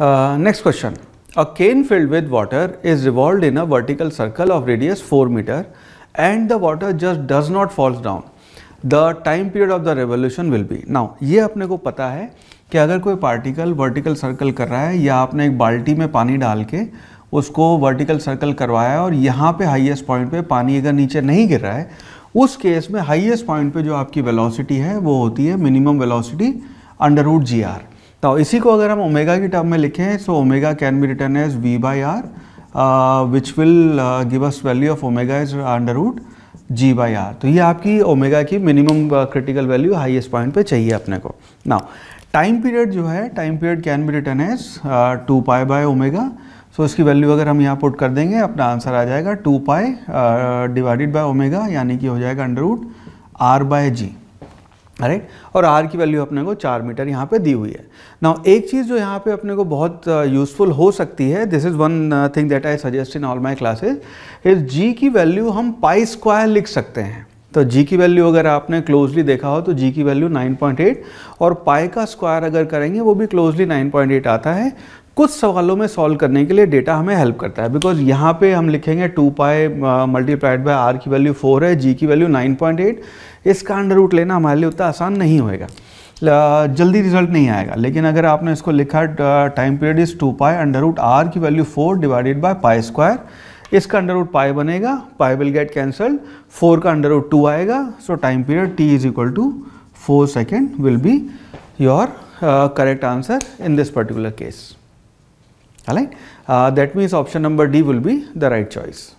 Next question a can filled with water is revolve in a vertical circle of radius four metre and the water just does not falls down the time period of the revolution will be now ये अपने को पता है कि अगर कोई particle vertical circle कर रहा है या आपने एक बाल्टी में पानी डाल के उसको वर्टिकल सर्कल करवाया और यहाँ पे हाईएस्ट पॉइंट पे पानी अगर नीचे नहीं गिर रहा है उस केस में हाईएस्ट पॉइंट पे जो आपकी वेलोसिटी है वो होती है minimum velocity under root g r now इसी को अगर हम ओमेगा की टर्म में लिखें so omega can be written as v by r which will give us value of omega is under root g by r तो ये आपकी ओमेगा की minimum critical value highest point पे चाहिए अपने को नाउ टाइम पीरियड जो है time period can be written as two pi by omega so इसकी वैल्यू अगर हम यहाँ पुट कर देंगे अपना आंसर आ जाएगा two pi divided by omega यानी कि हो जाएगा under root r by g right और आर की वैल्यू अपने को चार मीटर यहाँ पे दी हुई है नाउ एक चीज़ जो यहाँ पे अपने को बहुत यूज़फुल uh, हो सकती है this is one thing that I suggest in all my classes is g की वैल्यू हम पाई स्क्वायर लिख सकते हैं तो जी की वैल्यू अगर आपने क्लोजली देखा हो तो जी की वैल्यू 9.8 और पाई का स्क्वायर अगर करेंगे वो भी क्लोजली 9.8 आता है कुछ सवालों में सॉल्व करने के लिए डेटा हमें हेल्प करता है बिकॉज यहाँ पे हम लिखेंगे to pi multiplied by are की वैल्यू फोर है जी की वैल्यू नाइन पॉइंट एट इसका अंडर रूट लेना हमारे लिए उतना आसान नहीं होएगा जल्दी रिजल्ट नहीं आएगा लेकिन अगर आपने इसको लिखा time period is two pi under root r की value four divided by pi square इसका अंडर रूट पाई बनेगा pi will get cancelled four का अंडर रूट टू आएगा so time period t is equal to four second will be your correct answer in this particular case Uh, that means option number D will be the right choice.